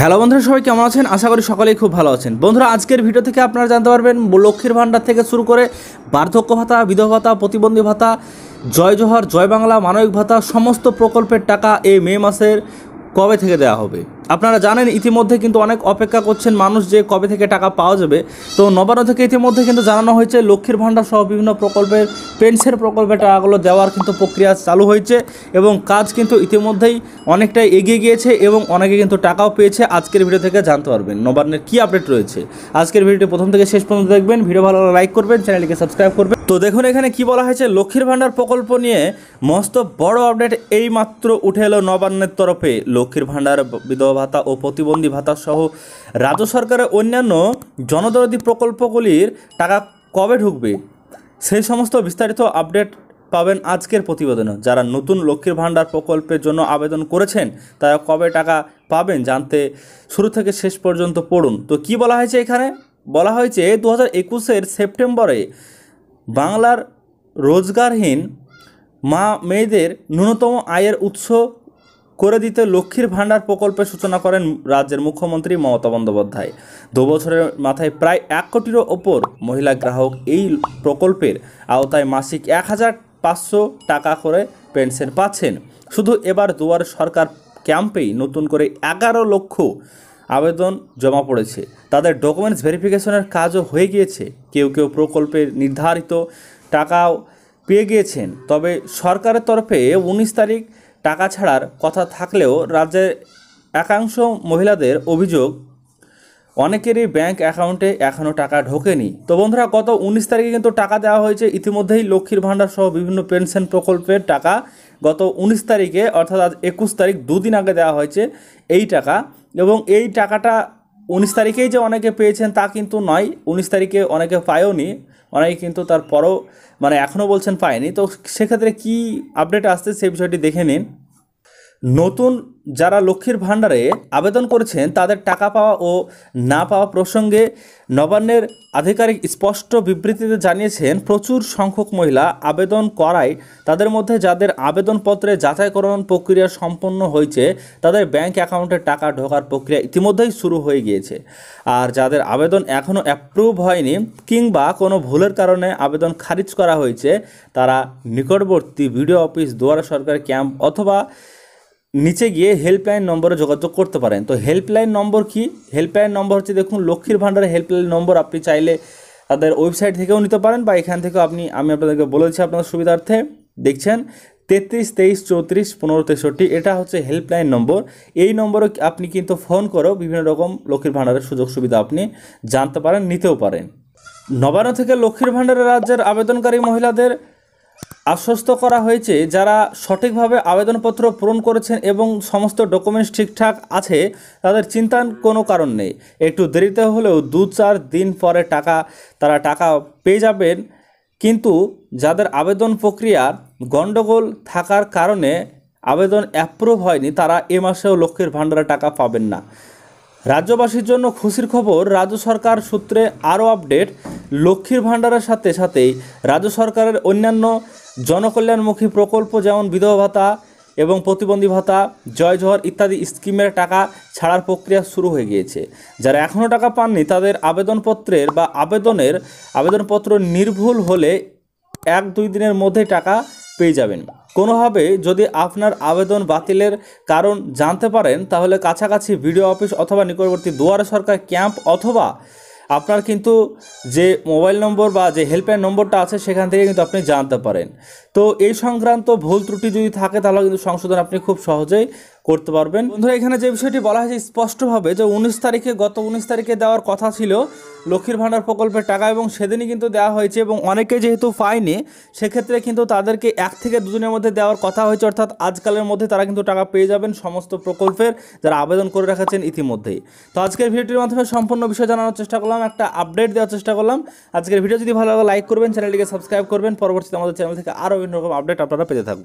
hello বন্ধুরা সবাই কেমন আছেন আশা করি সকলেই খুব ভালো আছেন বন্ধুরা আজকের ভিডিও থেকে আপনারা জানতে পারবেন লক্ষ্মীর ভাণ্ডার থেকে শুরু করে বার্ধক্য ভাতা বিধবা ভাতা প্রতিবন্ধী ভাতা জয় জোহর জয় বাংলা মানবিক ভাতা সমস্ত প্রকল্পের টাকা এই মে মাসের কবে থেকে দেওয়া হবে আপনারা জানেন ইতিমধ্যে কিন্তু অনেক অপেক্ষা করছেন মানুষ যে কবে থেকে টাকা পাওয়া যাবে তো নবান্ন থেকে ইতিমধ্যে কিন্তু জানানো হয়েছে লক্ষ্মীর ভাণ্ডার সহ বিভিন্ন প্রকল্পের পেনশন প্রকল্পে টাকাগুলো দেওয়ার কিন্তু প্রক্রিয়া চালু হয়েছে এবং কাজ কিন্তু ইতিমধ্যেই অনেকটাই এগিয়ে গিয়েছে এবং অনেকে কিন্তু টাকাও পেয়েছে আজকের ভিডিও থেকে জানতে পারবেন নবান্নের কী আপডেট রয়েছে আজকের ভিডিওটি প্রথম থেকে শেষ পর্যন্ত দেখবেন ভিডিও ভালো লাইক করবেন চ্যানেলটিকে সাবস্ক্রাইব করবেন তো দেখুন এখানে কি বলা হয়েছে লক্ষ্মীর ভাণ্ডার প্রকল্প নিয়ে মস্ত বড় আপডেট এই মাত্র উঠে এলো নবান্নের তরফে লক্ষ্মীর ভাণ্ডার বিধবা ভাতা ও প্রতিবন্ধী ভাতা সহ রাজ্য সরকারের অন্যান্য জনদরদি প্রকল্পগুলির টাকা কবে ঢুকবে সেই সমস্ত বিস্তারিত আপডেট পাবেন আজকের প্রতিবেদনে যারা নতুন লক্ষ্মীর ভাণ্ডার প্রকল্পের জন্য আবেদন করেছেন তারা কবে টাকা পাবেন জানতে শুরু থেকে শেষ পর্যন্ত পড়ুন তো কি বলা হয়েছে এখানে বলা হয়েছে দু হাজার একুশের সেপ্টেম্বরে বাংলার রোজগারহীন মা মেয়েদের ন্যূনতম আয়ের উৎস করে দিতে লক্ষ্মীর ভাণ্ডার প্রকল্পের সূচনা করেন রাজ্যের মুখ্যমন্ত্রী মমতা বন্দ্যোপাধ্যায় দুবছরের মাথায় প্রায় এক কোটিরও ওপর মহিলা গ্রাহক এই প্রকল্পের আওতায় মাসিক এক হাজার পাঁচশো টাকা করে পেনশন পাচ্ছেন শুধু এবার দুয়ার সরকার ক্যাম্পেই নতুন করে এগারো লক্ষ আবেদন জমা পড়েছে তাদের ডকুমেন্টস ভেরিফিকেশনের কাজও হয়ে গিয়েছে কেউ কেউ প্রকল্পের নির্ধারিত টাকাও পেয়ে গিয়েছেন তবে সরকারের তরফে উনিশ তারিখ টাকা ছাড়ার কথা থাকলেও রাজ্যের একাংশ মহিলাদের অভিযোগ অনেকেরই ব্যাংক অ্যাকাউন্টে এখনও টাকা ঢোকেনি তো বন্ধুরা গত উনিশ তারিখে কিন্তু টাকা দেওয়া হয়েছে ইতিমধ্যেই লক্ষ্মীর ভাণ্ডার সহ বিভিন্ন পেনশন প্রকল্পের টাকা গত উনিশ তারিখে অর্থাৎ আজ একুশ তারিখ দুদিন আগে দেওয়া হয়েছে এই টাকা এবং এই টাকাটা উনিশ তারিখেই যে অনেকে পেয়েছেন তা কিন্তু নয় উনিশ তারিখে অনেকে পায়ওনি অনেকে কিন্তু তারপরও মানে এখনও বলছেন পায়নি তো সেক্ষেত্রে কি আপডেট আসছে সেই বিষয়টি দেখে নিন নতুন যারা লক্ষ্মীর ভাণ্ডারে আবেদন করেছেন তাদের টাকা পাওয়া ও না পাওয়া প্রসঙ্গে নবান্নের আধিকারিক স্পষ্ট বিবৃতিতে জানিয়েছেন প্রচুর সংখ্যক মহিলা আবেদন করায় তাদের মধ্যে যাদের আবেদনপত্রে যাচাইকরণ প্রক্রিয়া সম্পন্ন হয়েছে তাদের ব্যাংক অ্যাকাউন্টে টাকা ঢোকার প্রক্রিয়া ইতিমধ্যেই শুরু হয়ে গিয়েছে আর যাদের আবেদন এখনও অ্যাপ্রুভ হয়নি কিংবা কোনো ভুলের কারণে আবেদন খারিজ করা হয়েছে তারা নিকটবর্তী ভিডিও অফিস দুয়ারা সরকার ক্যাম্প অথবা নিচে গিয়ে হেল্পলাইন নম্বরে যোগাযোগ করতে পারেন তো হেল্পলাইন নম্বর কি হেল্পলাইন নম্বর হচ্ছে দেখুন লক্ষ্মীর ভাণ্ডারের হেল্পলাইন নম্বর আপনি চাইলে তাদের ওয়েবসাইট থেকেও নিতে পারেন বা এখান থেকেও আপনি আমি আপনাদেরকে বলেছি আপনাদের সুবিধার্থে দেখছেন তেত্রিশ তেইশ চৌত্রিশ পনেরো তেষট্টি এটা হচ্ছে হেল্পলাইন নম্বর এই নম্বরে আপনি কিন্তু ফোন করেও বিভিন্ন রকম লক্ষ্মীর ভাণ্ডারের সুযোগ সুবিধা আপনি জানতে পারেন নিতেও পারেন নবান্ন থেকে লক্ষ্মীর ভাণ্ডারের রাজ্যের আবেদনকারী মহিলাদের আশ্বস্ত করা হয়েছে যারা সঠিকভাবে আবেদনপত্র পূরণ করেছেন এবং সমস্ত ডকুমেন্টস ঠিকঠাক আছে তাদের চিন্তার কোনো কারণ নেই একটু দেরিতে হলেও দু চার দিন পরে টাকা তারা টাকা পেয়ে যাবেন কিন্তু যাদের আবেদন প্রক্রিয়া গণ্ডগোল থাকার কারণে আবেদন অ্যাপ্রুভ হয়নি তারা এ মাসেও লক্ষ্যের ভাণ্ডারে টাকা পাবেন না রাজ্যবাসীর জন্য খুশির খবর রাজ্য সরকার সূত্রে আরও আপডেট লক্ষ্মীর ভাণ্ডারের সাথে সাথেই রাজ্য সরকারের অন্যান্য জনকল্যাণমুখী প্রকল্প যেমন বিধবা ভাতা এবং প্রতিবন্ধী ভাতা জয় জহর ইত্যাদি স্কিমের টাকা ছাড়ার প্রক্রিয়া শুরু হয়ে গিয়েছে যারা এখনও টাকা পাননি তাদের আবেদনপত্রের বা আবেদনের আবেদনপত্র নির্ভুল হলে এক দুই দিনের মধ্যে টাকা পেয়ে যাবেন কোনোভাবে যদি আপনার আবেদন বাতিলের কারণ জানতে পারেন তাহলে কাছাকাছি ভিডিও অফিস অথবা নিকটবর্তী দুয়ারে সরকার ক্যাম্প অথবা আপনার কিন্তু যে মোবাইল নম্বর বা যে হেল্পলাইন নম্বরটা আছে সেখান থেকে কিন্তু আপনি জানতে পারেন তো এই সংক্রান্ত ভুল ত্রুটি যদি থাকে তাহলে কিন্তু সংশোধন আপনি খুব সহজেই করতে পারবেন বন্ধুরা এখানে যে বিষয়টি বলা হয়েছে স্পষ্টভাবে যে উনিশ তারিখে গত উনিশ তারিখে দেওয়ার কথা ছিল লক্ষ্মীর ভাণ্ডার প্রকল্পের টাকা এবং সেদিনই কিন্তু দেওয়া হয়েছে এবং অনেকে যেহেতু পায়নি সেক্ষেত্রে কিন্তু তাদেরকে এক থেকে দুদিনের মধ্যে দেওয়ার কথা হয়েছে অর্থাৎ আজকালের মধ্যে তারা কিন্তু টাকা পেয়ে যাবেন সমস্ত প্রকল্পের যারা আবেদন করে রেখেছেন ইতিমধ্যেই তো আজকের ভিডিওটির মাধ্যমে সম্পূর্ণ বিষয় জানানোর চেষ্টা করলাম একটা আপডেট দেওয়ার চেষ্টা করলাম আজকের ভিডিও যদি ভালো লাগে লাইক করবেন চ্যানেলটিকে সাবস্ক্রাইব করবেন পরবর্তীতে আমাদের চ্যানেল থেকে আরও বিভিন্ন রকম আপডেট আপনারা পেতে থাকবেন